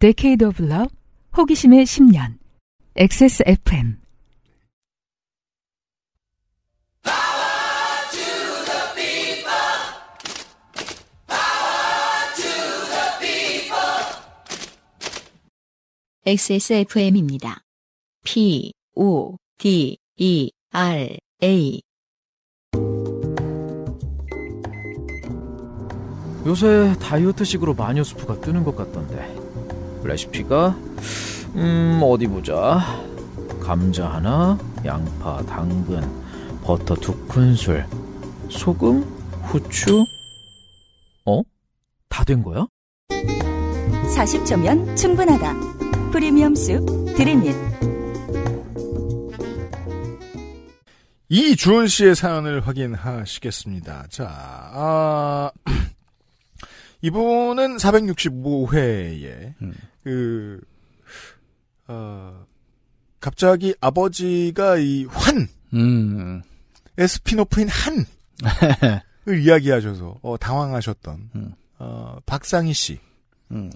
데케이 a d e of 호기심의 10년, XSFM. 세스 f m 입니다 P, O, D, E, R, A. 요새 다이어트식으로 마녀수프가 뜨는 것 같던데 레시피가 음 어디 보자 감자 하나 양파 당근 버터 두 큰술 소금 후추 어? 다 된 거야? 40초면 충분하다 프리미엄 숲 드림잇 이주원 씨의 사연을 확인하시겠습니다. 자, 아, 이분은 465회에 음. 그 어, 갑자기 아버지가 이 환. 음. 스피노프인 한. 을 이야기하셔서 어, 당황하셨던 음. 어, 박상희 씨를 음.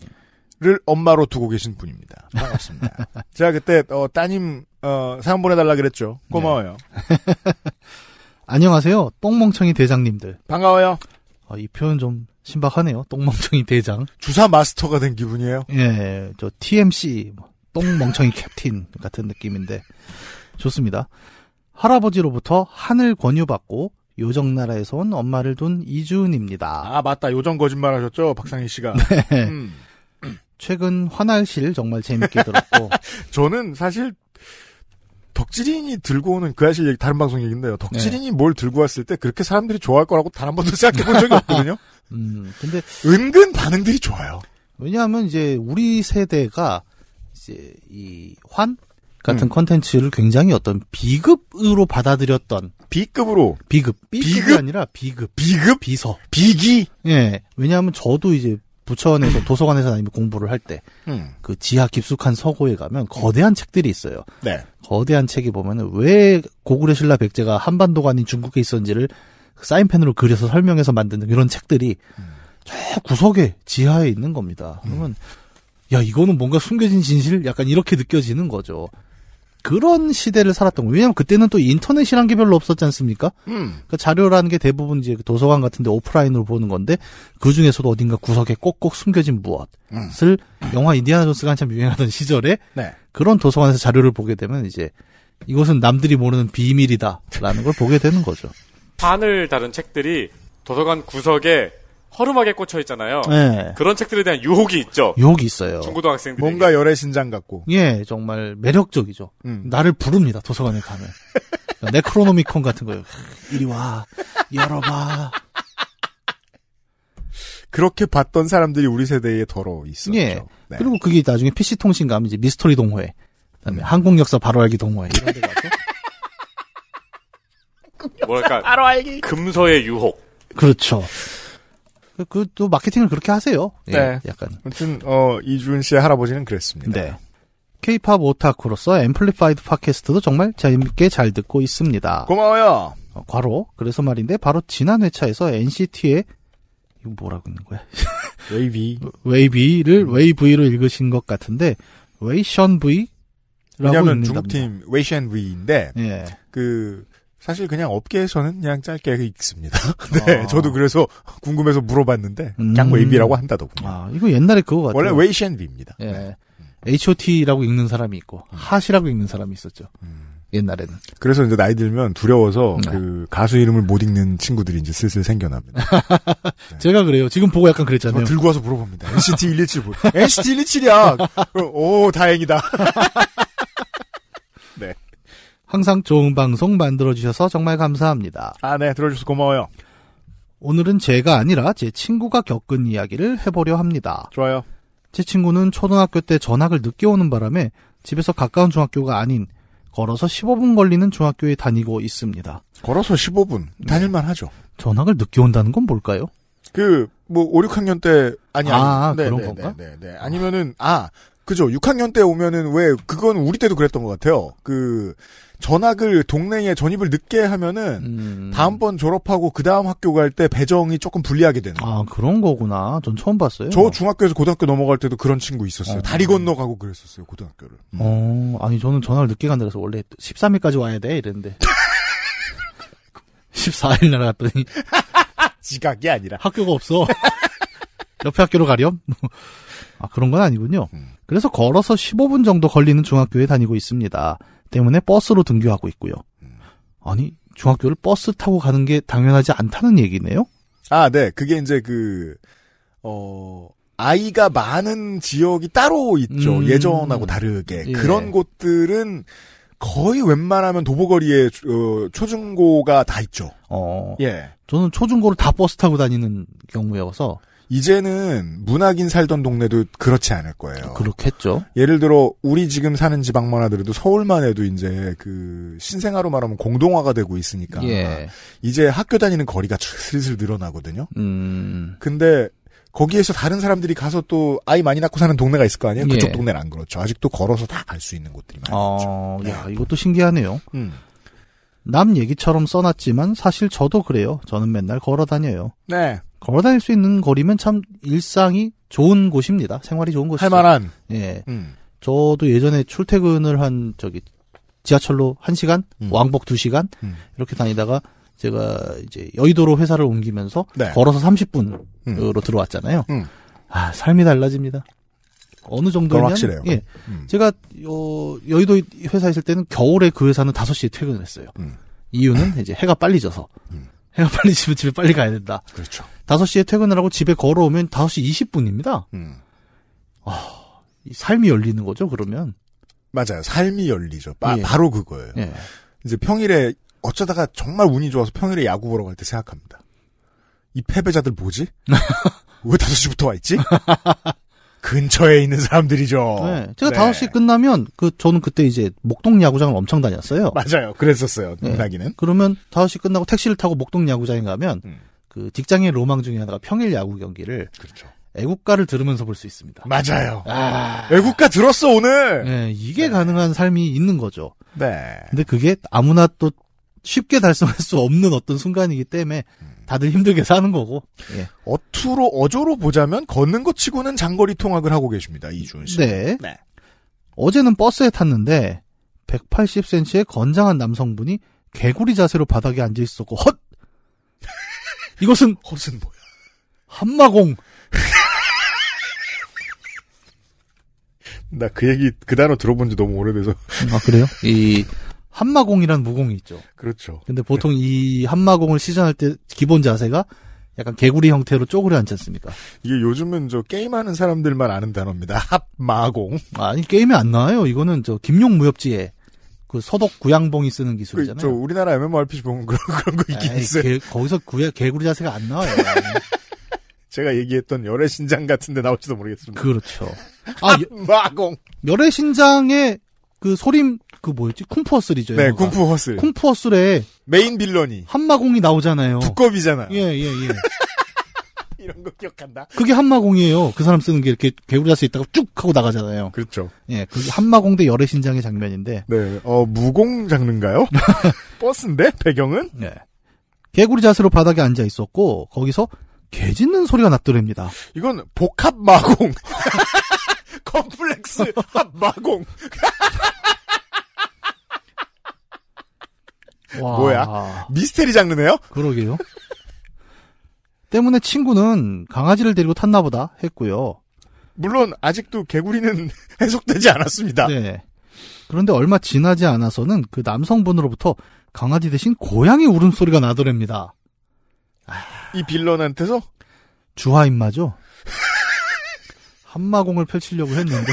엄마로 두고 계신 분입니다. 반갑습니다. 제가 그때 어, 따님 어, 사연 보내달라 그랬죠. 네. 고마워요. 네. 안녕하세요, 똥멍청이 대장님들. 반가워요. 아, 이 표현 좀 신박하네요. 똥멍청이 대장. 주사 마스터가 된 기분이에요. 예, 저 TMC 뭐, 똥멍청이 캡틴 같은 느낌인데 좋습니다. 할아버지로부터 하늘 권유받고 요정 나라에서 온 엄마를 둔 이주은입니다. 아 맞다 요정 거짓말 하셨죠 박상희 씨가. 네. 음. 최근 화날실 정말 재밌게 들었고 저는 사실 덕질인이 들고 오는 그 아실 얘기 다른 방송 얘기인데요. 덕질인이 네. 뭘 들고 왔을 때 그렇게 사람들이 좋아할 거라고 단 한 번도 생각해 본 적이 없거든요. 음, 근데 은근 반응들이 좋아요. 왜냐하면 이제 우리 세대가 이제 이 환 같은 음. 컨텐츠를 음. 굉장히 어떤 비급으로 받아들였던 비급으로 비급 B급이 비급? 아니라 비급 비급 비서 비기 예 왜냐하면 저도 이제 부천에서 도서관에서 아니면 공부를 할 때그 음. 그 지하 깊숙한 서고에 가면 거대한 책들이 있어요. 네. 거대한 책이 보면은 왜 고구려 신라 백제가 한반도가 아닌 중국에 있었는지를 그 사인펜으로 그려서 설명해서 만든는 이런 책들이 음. 저 구석에 지하에 있는 겁니다. 그러면 음. 야 이거는 뭔가 숨겨진 진실 약간 이렇게 느껴지는 거죠. 그런 시대를 살았던 거예요. 왜냐면 그때는 또 인터넷이란 게 별로 없었지 않습니까? 음. 그러니까 자료라는 게 대부분 이제 도서관 같은 데 오프라인으로 보는 건데 그 중에서도 어딘가 구석에 꼭꼭 숨겨진 무엇을 음. 영화 인디아나 존스가 한참 유행하던 시절에 네. 그런 도서관에서 자료를 보게 되면 이제 이것은 남들이 모르는 비밀이다라는 걸 보게 되는 거죠. 판을 다른 책들이 도서관 구석에 허름하게 꽂혀 있잖아요. 네. 그런 책들에 대한 유혹이 있죠. 유혹이 있어요. 중고등학생들 뭔가 열애 신장 같고. 예, 정말 매력적이죠. 음. 나를 부릅니다. 도서관에 가면. 네크로노미콘 같은 거요. 이리 와. 열어봐. 그렇게 봤던 사람들이 우리 세대에 더러 있었죠. 예. 네. 그리고 그게 나중에 PC 통신 가면 이제 미스터리 동호회, 그다음에 음. 한국 역사 바로 알기 동호회 이런 데 가서 뭐랄까 바로 알기 금서의 유혹. 그렇죠. 그또 마케팅을 그렇게 하세요. 네. 예, 약간. 아무튼 어 이준 씨의 할아버지는 그랬습니다. 네. K-팝 오타쿠로서 앰플리파이드 팟캐스트도 정말 재밌게 잘 듣고 있습니다. 고마워요. 어, 과로 그래서 말인데 바로 지난 회차에서 NCT의 이거 뭐라고 있는 거야? 웨이비 웨이비를 음. 웨이브이로 읽으신 것 같은데 웨이션 브이 라고 왜냐하면 중국팀 웨이션 브이인데 예. 그 사실 그냥 업계에서는 그냥 짧게 읽습니다. 네, 아. 저도 그래서 궁금해서 물어봤는데 그냥 음. 웨이비라고 한다더군요. 아, 이거 옛날에 그거 같아요. 원래 웨이시앤비입니다. 예. 네. 음. H.O.T라고 읽는 사람이 있고 음. 핫이라고 읽는 사람이 있었죠. 음. 옛날에는. 그래서 이제 나이 들면 두려워서 네. 그 가수 이름을 못 읽는 친구들이 이제 슬슬 생겨납니다. 네. 제가 그래요. 지금 보고 약간 그랬잖아요. 들고 와서 물어봅니다. NCT 127 뭐? NCT 127이야. 오 다행이다. 항상 좋은 방송 만들어주셔서 정말 감사합니다. 아, 네. 들어주셔서 고마워요. 오늘은 제가 아니라 제 친구가 겪은 이야기를 해보려 합니다. 좋아요. 제 친구는 초등학교 때 전학을 늦게 오는 바람에 집에서 가까운 중학교가 아닌 걸어서 15분 걸리는 중학교에 다니고 있습니다. 걸어서 15분 다닐만 하죠. 전학을 늦게 온다는 건 뭘까요? 그 뭐 5, 6학년 때 아니 아니 아, 네, 그런 네, 건가? 네, 네, 네. 아니면은 아 그죠. 6학년 때 오면은 왜 그건 우리 때도 그랬던 것 같아요. 그 전학을 동네에 전입을 늦게 하면은 음. 다음번 졸업하고 그 다음 학교 갈 때 배정이 조금 불리하게 되는. 아 그런 거구나. 전 처음 봤어요. 저 중학교에서 고등학교 넘어갈 때도 그런 친구 있었어요. 어, 다리 건너 가고 그랬었어요 고등학교를. 음. 어 아니 저는 전학을 늦게 간다그래서 원래 13일까지 와야 돼 이랬는데 14일 날 갔더니 지각이 아니라 학교가 없어. 옆에 학교로 가렴? 뭐. 아, 그런 건 아니군요. 음. 그래서 걸어서 15분 정도 걸리는 중학교에 다니고 있습니다. 때문에 버스로 등교하고 있고요. 음. 아니, 중학교를 버스 타고 가는 게 당연하지 않다는 얘기네요? 아, 네. 그게 이제 그, 어, 아이가 많은 지역이 따로 있죠. 음, 예전하고 다르게. 예. 그런 곳들은 거의 웬만하면 도보거리에 어, 초중고가 다 있죠. 어. 예. 저는 초중고를 다 버스 타고 다니는 경우여서. 이제는 문학인 살던 동네도 그렇지 않을 거예요. 그렇겠죠. 예를 들어 우리 지금 사는 지방만 하더라도 서울만 해도 이제 그 신생아로 말하면 공동화가 되고 있으니까 예. 이제 학교 다니는 거리가 슬슬 늘어나거든요. 음. 근데 거기에서 다른 사람들이 가서 또 아이 많이 낳고 사는 동네가 있을 거 아니에요? 예. 그쪽 동네는 안 그렇죠. 아직도 걸어서 다 갈 수 있는 곳들이 많죠. 어, 야, 이것도 신기하네요. 음. 남 얘기처럼 써놨지만 사실 저도 그래요. 저는 맨날 걸어 다녀요. 네. 걸어 다닐 수 있는 거리면 참 일상이 좋은 곳입니다. 생활이 좋은 곳이죠. 할 만한. 예. 음. 저도 예전에 출퇴근을 한 저기 지하철로 1시간, 음. 왕복 2시간 음. 이렇게 다니다가 제가 이제 여의도로 회사를 옮기면서 네. 걸어서 30분으로 음. 들어왔잖아요. 음. 아, 삶이 달라집니다. 어느 정도냐? 확실해요. 예. 음. 제가 어, 여의도 회사 있을 때는 겨울에 그 회사는 5시에 퇴근을 했어요. 음. 이유는 이제 해가 빨리 져서. 해가 빨리 집에, 집에 빨리 가야 된다. 그렇죠. 5시에 퇴근을 하고 집에 걸어오면 5시 20분입니다. 음. 아, 삶이 열리는 거죠, 그러면? 맞아요. 삶이 열리죠. 바, 예. 바로 그거예요. 예. 이제 평일에 어쩌다가 정말 운이 좋아서 평일에 야구 보러 갈 때 생각합니다. 이 패배자들 뭐지? 왜 5시부터 와 있지? 근처에 있는 사람들이죠. 네. 제가 네. 5시 끝나면 그 저는 그때 이제 목동 야구장을 엄청 다녔어요. 맞아요. 그랬었어요. 문학는 네. 그러면 5시 끝나고 택시를 타고 목동 야구장에 가면 음. 그 직장의 로망 중에 하나가 평일 야구 경기를 그렇죠. 애국가를 들으면서 볼 수 있습니다. 맞아요. 아... 애국가 들었어 오늘. 네, 이게 네. 가능한 삶이 있는 거죠. 네. 근데 그게 아무나 또 쉽게 달성할 수 없는 어떤 순간이기 때문에 음. 다들 힘들게 사는 거고. 예. 어투로 어조로 보자면 걷는 것 치고는 장거리 통학을 하고 계십니다. 이준은 씨. 네. 네. 어제는 버스에 탔는데 180cm의 건장한 남성분이 개구리 자세로 바닥에 앉아 있었고 헛. 이것은 헛은 뭐야? 한마공. 나 그 얘기 그 단어 들어본 지 너무 오래돼서. 아 그래요? 이 한마공이란 무공이 있죠. 그렇죠. 근데 보통 네. 이 한마공을 시전할 때 기본 자세가 약간 개구리 형태로 쪼그려 앉지 않습니까? 이게 요즘은 저 게임하는 사람들만 아는 단어입니다. 합마공. 아니 게임에안 나와요. 이거는 저 김용 무협지에 그 서독 구양봉이 쓰는 기술이잖아요. 그, 저 우리나라 MMORPG 보면 그런 그런 거 있긴 에이, 있어요. 개, 거기서 구야 개구리 자세가 안 나와요. 제가 얘기했던 열애 신장 같은데 나올지도 모르겠습니다. 그렇죠. 아, 마공. 열애 신장의 그 소림 그 뭐였지 쿵푸 허슬이죠. 네, 쿵푸 허슬. 쿵푸 허슬에 메인 빌런이 한마공이 나오잖아요. 두꺼비잖아요. 예, 예, 예. 이런 거 기억한다. 그게 한마공이에요. 그 사람 쓰는 게 이렇게 개구리 자세 있다가 쭉 하고 나가잖아요. 그렇죠. 예, 그게 한마공 대 열애 신장의 장면인데. 네, 어 무공 장르인가요? 버스인데 배경은? 네. 개구리 자세로 바닥에 앉아 있었고 거기서 개 짖는 소리가 났더랍니다. 이건 복합 마공. 컴플렉스 합마공. 와. 뭐야? 미스테리 장르네요? 그러게요. 때문에 친구는 강아지를 데리고 탔나 보다 했고요. 물론 아직도 개구리는 해석되지 않았습니다. 네. 그런데 얼마 지나지 않아서는 그 남성분으로부터 강아지 대신 고양이 울음소리가 나더랍니다. 이 빌런한테서? 주하인마죠. 한마공을 펼치려고 했는데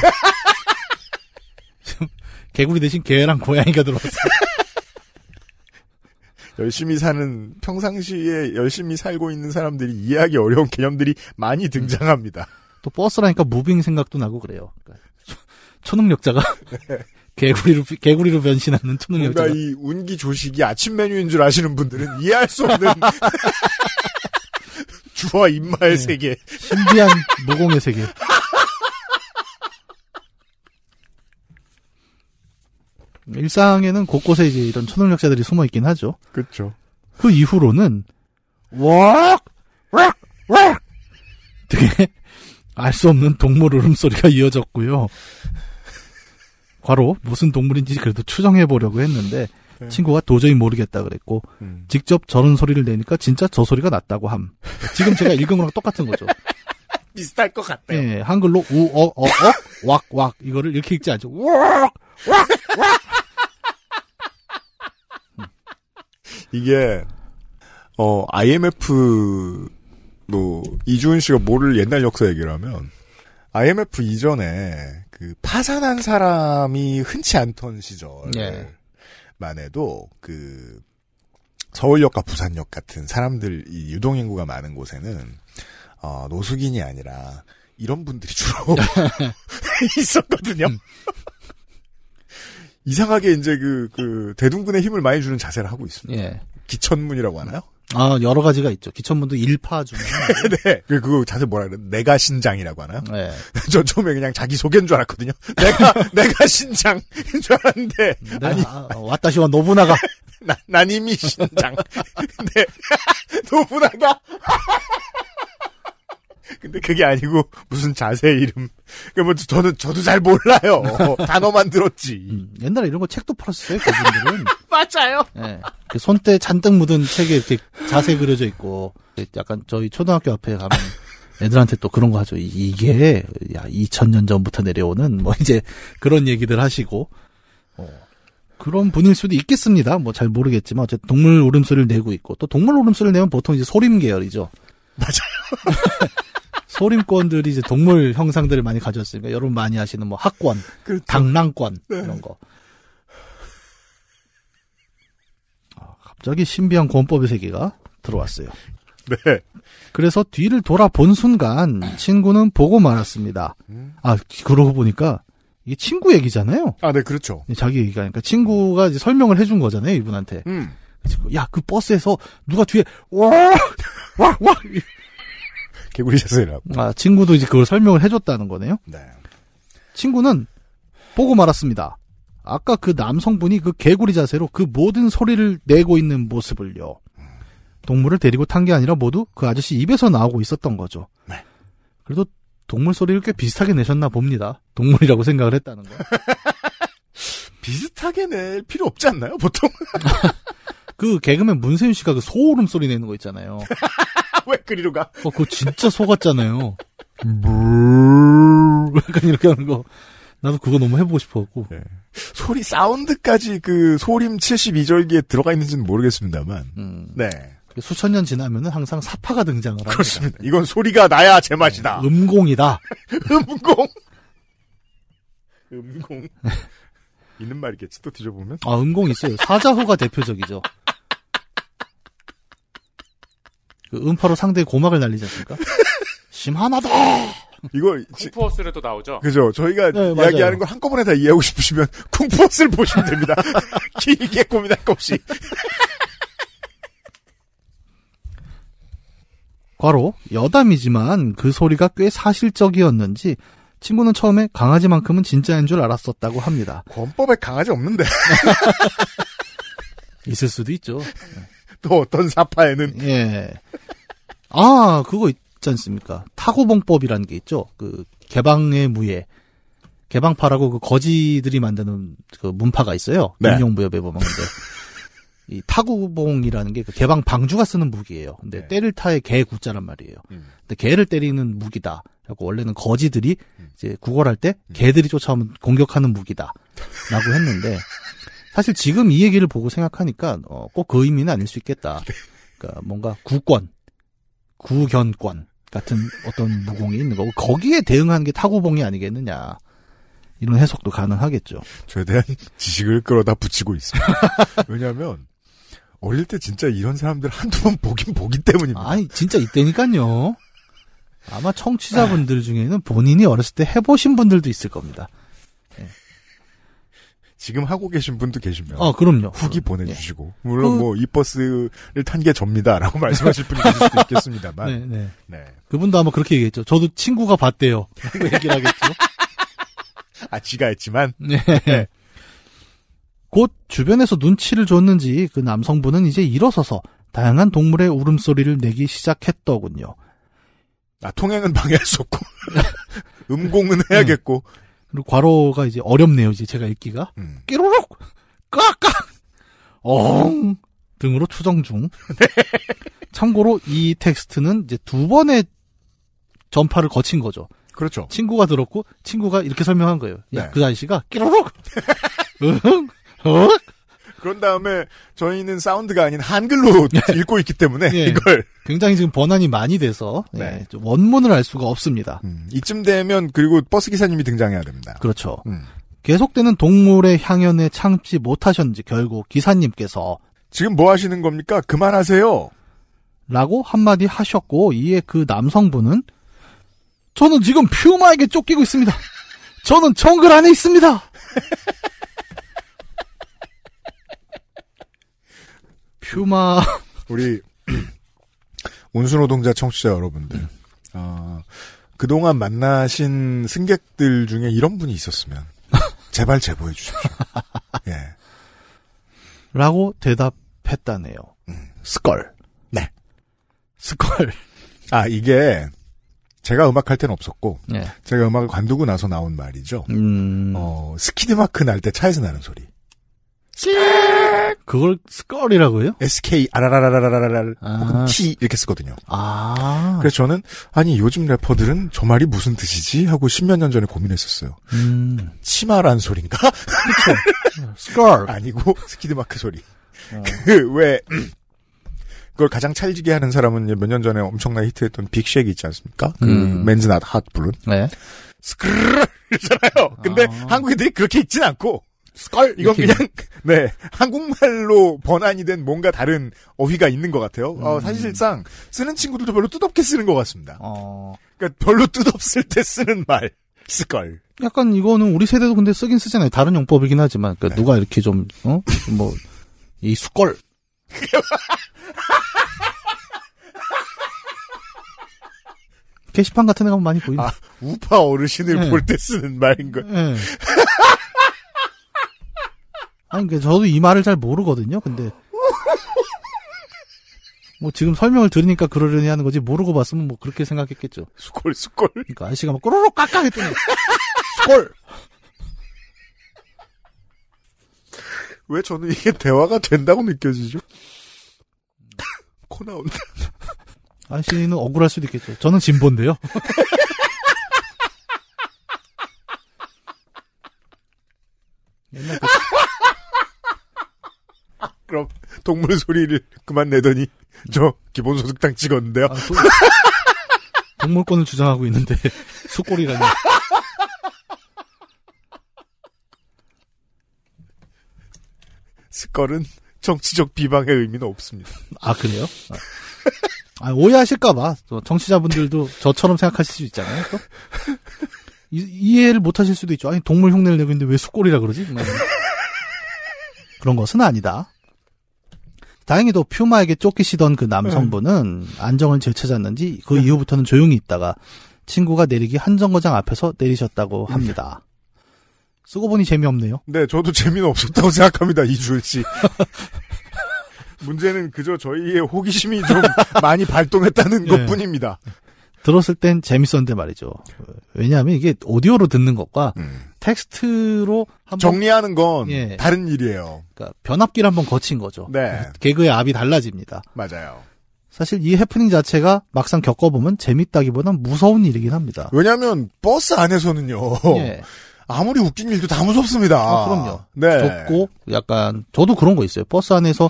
개구리 대신 개랑 고양이가 들어왔어. 요 열심히 사는 평상시에 열심히 살고 있는 사람들이 이해하기 어려운 개념들이 많이 등장합니다. 음. 또 버스라니까 무빙 생각도 나고 그래요. 그러니까 초능력자가 개구리로 개구리로 변신하는 초능력자. 뭔가 이 운기 조식이 아침 메뉴인 줄 아시는 분들은 이해할 수 없는 주와 임마의 네. 세계. 신비한 무공의 세계. 일상에는 곳곳에 이제 이런 초능력자들이 숨어 있긴 하죠. 그렇죠. 그 이후로는 웍, 웍, 웍 되게 알 수 없는 동물 울음소리가 이어졌고요. 과로 무슨 동물인지 그래도 추정해 보려고 했는데 네. 친구가 도저히 모르겠다 그랬고 음. 직접 저런 소리를 내니까 진짜 저 소리가 났다고 함. 지금 제가 읽은 거랑 똑같은 거죠. 비슷할 것 같아요. 예, 한글로 우어어 어 왁 왁 이거를 이렇게 읽지 않죠. 왁왁왁 음. 이게 어 IMF도 이주은 씨가 모를 옛날 역사 얘기를 하면 IMF 이전에 그 파산한 사람이 흔치 않던 시절. 예. 때만 해도 그 서울역과 부산역 같은 사람들 이 유동 인구가 많은 곳에는 어, 노숙인이 아니라 이런 분들이 주로 있었거든요. 음. 이상하게 이제 그, 그, 대둔군의 힘을 많이 주는 자세를 하고 있습니다. 예. 기천문이라고 하나요? 아, 여러 가지가 있죠. 기천문도 1파 중에. 네. 그, 그거 자세 히 뭐라 그래? 내가 신장이라고 하나요? 네. 저 처음에 그냥 자기 소개인 줄 알았거든요. 내가, 내가 신장인 줄 알았는데. 네, 아니, 아, 왔다시와 노부나가. 나, 나님이 신장. 네. 노부나가. 근데 그게 아니고 무슨 자세 이름. 그뭐 그러니까 저는 저도 잘 몰라요. 단어만 들었지. 음, 옛날에 이런 거 책도 팔았어요. 그분들은. 맞아요. 네, 그 손때 잔뜩 묻은 책에 이렇게 자세 그려져 있고 그 약간 저희 초등학교 앞에 가면 애들한테 또 그런 거 하죠. 이게 야 2000년 전부터 내려오는 뭐 이제 그런 얘기들 하시고 어. 그런 분일 수도 있겠습니다. 뭐 잘 모르겠지만 어쨌든 동물 울음소리를 내고 있고 또 동물 울음소리를 내면 보통 이제 소림 계열이죠. 맞아요. 소림권들이 이제 동물 형상들을 많이 가졌왔으니까 여러분 많이 아시는 뭐 학권, 그렇죠. 당랑권 네. 이런 거. 아, 갑자기 신비한 권법의 세계가 들어왔어요. 네. 그래서 뒤를 돌아본 순간 친구는 보고 말았습니다. 아 그러고 보니까 이게 친구 얘기잖아요. 아, 네, 그렇죠. 예, 자기 얘기가 니까 그러니까 친구가 이제 설명을 해준 거잖아요, 이분한테. 음. 야, 그 버스에서 누가 뒤에 와와와 개구리 자세라고. 아, 친구도 이제 그걸 설명을 해줬다는 거네요? 네. 친구는 보고 말았습니다. 아까 그 남성분이 그 개구리 자세로 그 모든 소리를 내고 있는 모습을요. 동물을 데리고 탄 게 아니라 모두 그 아저씨 입에서 나오고 있었던 거죠. 네. 그래도 동물 소리를 꽤 비슷하게 내셨나 봅니다. 동물이라고 생각을 했다는 거. 비슷하게 낼 필요 없지 않나요, 보통? 그 개그맨 문세윤 씨가 그 소울음 소리 내는 거 있잖아요. 왜 그리로 가? 어, 그거 진짜 속았잖아요. 약간 이렇게 하는 거. 나도 그거 너무 해보고 싶었고. 네. 소리, 사운드까지 그 소림 72절기에 들어가 있는지는 모르겠습니다만. 음. 네. 수천 년 지나면은 항상 사파가 등장을 합니다. 그렇습니다. 이건 소리가 나야 제맛이다. 네. 음공이다. 음공. 음공. 있는 말이겠지, 또 뒤져보면? 아, 음공 있어요. 사자호가 대표적이죠. 그 음파로 상대의 고막을 날리지 않습니까? 심하나다! 이거 쿵푸어스를 또 나오죠. 그죠. 저희가 네, 이야기하는 걸 한꺼번에 다 이해하고 싶으시면 쿵푸어스를 보시면 됩니다. 길게 고민할 것 없이. 과로 여담이지만 그 소리가 꽤 사실적이었는지 친구는 처음에 강아지만큼은 진짜인 줄 알았었다고 합니다. 권법에 강아지 없는데. 있을 수도 있죠. 또 어떤 사파에는. 예. 아, 그거 있지 않습니까? 타고봉법이라는 게 있죠. 그 개방의 무예. 개방파라고 그 거지들이 만드는 그 문파가 있어요. 네. 인용부협에 보면 근데 이 타구봉이라는 게 그 개방 방주가 쓰는 무기예요. 근데 네. 때를 타의 개 구자란 말이에요. 음. 근데 개를 때리는 무기다. 라고 원래는 거지들이 음. 이제 구걸할 때 음. 개들이 쫓아오면 공격하는 무기다. 라고 했는데 사실 지금 이 얘기를 보고 생각하니까 어, 꼭 그 의미는 아닐 수 있겠다. 네. 그러니까 뭔가 구권 구견권 같은 어떤 무공이 있는 거고 거기에 대응하는 게타고봉이 아니겠느냐. 이런 해석도 가능하겠죠. 최대한 지식을 끌어다 붙이고 있습니다. 왜냐하면 어릴 때 진짜 이런 사람들 한두 번 보긴 보기 때문입니다. 아니 진짜 이때니까요 아마 청취자분들 중에는 본인이 어렸을 때 해보신 분들도 있을 겁니다. 네. 지금 하고 계신 분도 계시면 아 그럼요 후기 그럼. 음. 보내주시고 네. 물론 그... 뭐이 버스를 탄 게 접니다라고 말씀하실 분이 계실 수도 있겠습니다만 네, 네. 네 그분도 아마 그렇게 얘기했죠 저도 친구가 봤대요 라고 얘기를 하겠죠 아 지가 했지만 네. 네. 곧 주변에서 눈치를 줬는지 그 남성분은 이제 일어서서 다양한 동물의 울음소리를 내기 시작했더군요. 아, 통행은 방해할 수 없고, 음공은 해야겠고, 네. 그리고 괄호가 이제 어렵네요. 이제 제가 읽기가. 음. 끼로록! 까까! 엉! 등으로 추정 중. 네. 참고로 이 텍스트는 이제 두 번의 전파를 거친 거죠. 그렇죠. 친구가 들었고 친구가 이렇게 설명한 거예요. 야, 네. 그 아저씨가 끼로록! 응! 어? 그런 다음에 저희는 사운드가 아닌 한글로 네. 읽고 있기 때문에 예. 이걸 굉장히 지금 번안이 많이 돼서 예, 네. 예, 원문을 알 수가 없습니다. 음, 이쯤 되면 그리고 버스 기사님이 등장해야 됩니다. 그렇죠. 음. 계속되는 동물의 향연에 참지 못하셨는지 결국 기사님께서 지금 뭐 하시는 겁니까? 그만하세요. 라고 한마디 하셨고 이에 그 남성분은 저는 지금 퓨마에게 쫓기고 있습니다. 저는 정글 안에 있습니다. 퓨마 우리 온수노동자 청취자 여러분들 음. 그동안 만나신 승객들 중에 이런 분이 있었으면 제발 제보해 주십시오. 예. 라고 대답했다네요. 음. 스컬. 네. 스컬. 아 이게 제가 음악할 땐 없었고 예. 제가 음악을 관두고 나서 나온 말이죠. 음... 어, 스키드마크 날 때 차에서 나는 소리. 그걸 스컬이라고요? SK 아라라라라라라 아. T 이렇게 쓰거든요. 아. 그래서 저는 아니 요즘 래퍼들은 저 말이 무슨 뜻이지 하고 십몇 년 전에 고민했었어요. 음. 치마란 소린가? 스컬 아니고 스키드마크 소리. 아. 어. 그왜 그걸 가장 찰지게 하는 사람은 몇 년 전에 엄청나게 히트했던 빅쉑이 있지 않습니까? 그 음. 맨즈 낫핫 부른. 네. 스크르잖아요. 근데 아. 한국인들이 그렇게 읽진 않고 스컬 이건 느낌. 그냥 네 한국말로 번안이 된 뭔가 다른 어휘가 있는 것 같아요. 어, 음. 어, 사실상 쓰는 친구들도 별로 뜻없게 쓰는 것 같습니다. 어... 그러니까 별로 뜻없을 때 쓰는 말 스컬. 약간 이거는 우리 세대도 근데 쓰긴 쓰잖아요. 다른 용법이긴 하지만 그러니까 네. 누가 이렇게 좀어뭐이 스컬 게시판 같은 데 가면 많이 보이는 아, 우파 어르신을 네. 볼때 쓰는 말인 거. 네. 아니, 그, 저도 이 말을 잘 모르거든요. 근데. 뭐 지금 설명을 들으니까 그러려니 하는 거지 모르고 봤으면 뭐 그렇게 생각했겠죠. 수골 수골. 그러니까 아저씨가 막 꼬로록 깎아 했더니 수골. 왜 저는 이게 대화가 된다고 느껴지죠? 코 나온다. 아저씨는 억울할 수도 있겠죠. 저는 진본데요 옛날 그 그럼 동물 소리를 그만 내더니 저 기본소득당 찍었는데요. 아, 동물권을 주장하고 있는데 수골이라니. 스컬은 정치적 비방의 의미는 없습니다. 아 그래요? 아, 아 오해하실까봐 정치자분들도 저처럼 생각하실 수 있잖아요. 이, 해를 못하실 수도 있죠. 아니 동물 흉내를 내고 있는데 왜 수골이라 그러지? 그런 것은 아니다. 다행히도 퓨마에게 쫓기시던 그 남성분은 네. 안정을 되찾았는지 그 네. 이후부터는 조용히 있다가 친구가 내리기 한 정거장 앞에서 내리셨다고 네. 합니다. 쓰고 보니 재미없네요. 네, 저도 재미는 없었다고 생각합니다, 이주일 씨. 문제는 그저 저희의 호기심이 좀 많이 발동했다는 것 뿐입니다. 들었을 땐 재밌었는데 말이죠. 왜냐하면 이게 오디오로 듣는 것과 음. 텍스트로 정리하는 건 예. 다른 일이에요. 그러니까 변압기를 한번 거친 거죠. 네. 개그의 압이 달라집니다. 맞아요. 사실 이 해프닝 자체가 막상 겪어보면 재밌다기보단 무서운 일이긴 합니다. 왜냐하면 버스 안에서는요. 예. 아무리 웃긴 일도 다 무섭습니다. 아, 그럼요. 네. 좁고 약간 저도 그런 거 있어요. 버스 안에서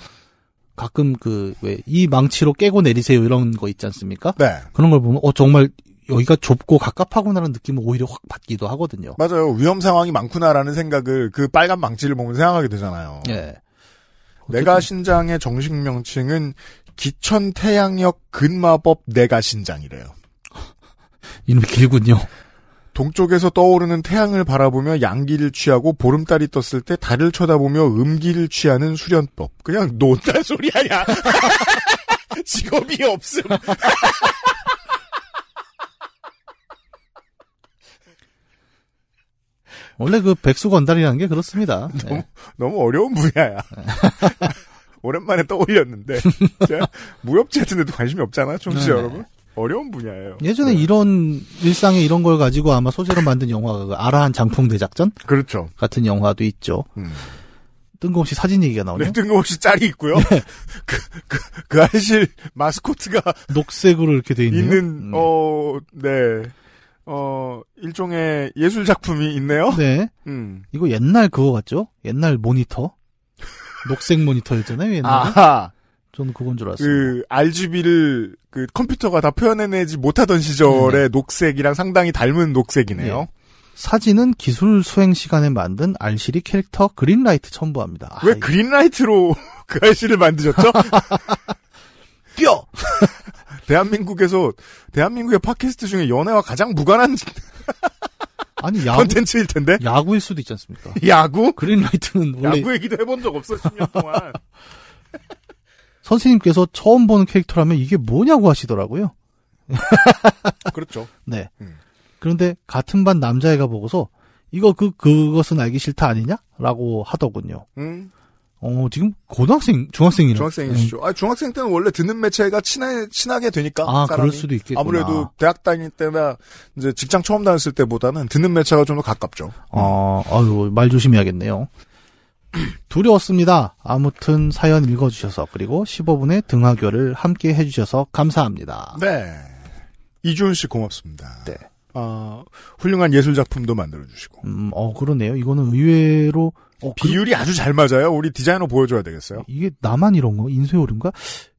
가끔 그 왜 이 망치로 깨고 내리세요 이런 거 있지 않습니까? 네. 그런 걸 보면 어 정말 여기가 좁고 갑갑하구나라는 느낌을 오히려 확 받기도 하거든요. 맞아요. 위험 상황이 많구나라는 생각을 그 빨간 망치를 보면 생각하게 되잖아요. 예. 내가 신장의 정식 명칭은 기천 태양역 근마법 내가 신장이래요. 이름이 길군요. 동쪽에서 떠오르는 태양을 바라보며 양기를 취하고 보름달이 떴을 때 달을 쳐다보며 음기를 취하는 수련법. 그냥 논다 소리 아니야. 직업이 없음. 원래 그 백수 건달이라는 게 그렇습니다. 너무, 네. 너무 어려운 분야야. 오랜만에 떠올렸는데 무협지 같은 데도 관심이 없잖아, 좀씨 네, 네. 여러분. 어려운 분야예요. 예전에 네. 이런 일상에 이런 걸 가지고 아마 소재로 만든 영화가 그 아라한 장풍 대작전 그렇죠. 같은 영화도 있죠. 음. 뜬금없이 사진 얘기가 나오네요. 네, 뜬금없이 짤이 있고요. 네. 그, 그, 그 아실 마스코트가 녹색으로 이렇게 돼 있네요. 있는, 음. 어, 네. 어, 일종의 예술 작품이 있네요. 네. 음. 이거 옛날 그거 같죠? 옛날 모니터. 녹색 모니터였잖아요, 옛날에. 아 저는 그건 줄 알았어요. 그 RGB를 그 컴퓨터가 다 표현해내지 못하던 시절의 네, 네. 녹색이랑 상당히 닮은 녹색이네요. 네. 사진은 기술 수행 시간에 만든 알시리 캐릭터 그린라이트 첨부합니다. 왜 아, 예. 그린라이트로 그알리를 만드셨죠? 뛰어! 대한민국에서 대한민국의 팟캐스트 중에 연애와 가장 무관한 아니 야구 컨텐츠일 텐데 야구일 수도 있지 않습니까? 야구? 그린라이트는 원래 야구 얘기도 해본 적 없어 10년 동안. 선생님께서 처음 보는 캐릭터라면 이게 뭐냐고 하시더라고요. 그렇죠. 네. 음. 그런데 같은 반 남자애가 보고서 이거 그 그것은 알기 싫다 아니냐라고 하더군요. 음. 어, 지금 고등학생, 중학생이네. 중학생이시죠. 음. 아, 중학생 때는 원래 듣는 매체가 친해, 친하게 되니까. 아, 사람이. 그럴 수도 있겠구 아무래도 대학 다닐 때나 이제 직장 처음 다녔을 때보다는 듣는 매체가 좀 더 가깝죠. 어, 아유, 말 조심해야겠네요. 두려웠습니다. 아무튼 사연 읽어주셔서 그리고 15분의 등하교를 함께 해주셔서 감사합니다. 네. 이준 씨 고맙습니다. 네. 어, 훌륭한 예술 작품도 만들어주시고. 음, 어, 그러네요. 이거는 의외로 어, 비율이 그... 아주 잘 맞아요. 우리 디자이너 보여줘야 되겠어요. 이게 나만 이런 거 인쇄오류인가?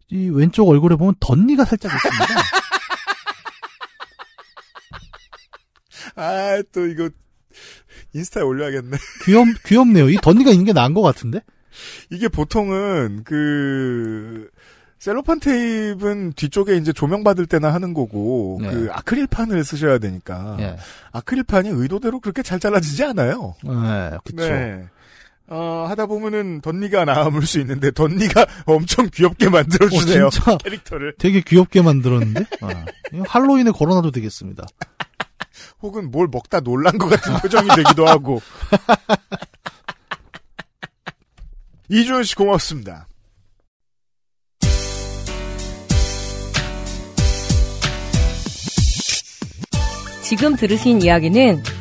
이 왼쪽 얼굴에 보면 덧니가 살짝 있습니다. 아, 또 이거 인스타에 올려야겠네. 귀엽 귀엽네요. 이 덧니가 있는 게 나은 것 같은데? 이게 보통은 그 셀로판 테이프는 뒤쪽에 이제 조명 받을 때나 하는 거고 네. 그 아크릴판을 쓰셔야 되니까 네. 예. 아크릴판이 의도대로 그렇게 잘 잘라지지 않아요. 네, 그렇죠. 어, 하다 보면은 덧니가 남을 수 있는데 덧니가 엄청 귀엽게 만들어주네요. 어, 진짜 캐릭터를 되게 귀엽게 만들었는데 아, 할로윈에 걸어놔도 되겠습니다. 혹은 뭘 먹다 놀란 것 같은 표정이 되기도 하고. 이주연 씨 고맙습니다. 지금 들으신 이야기는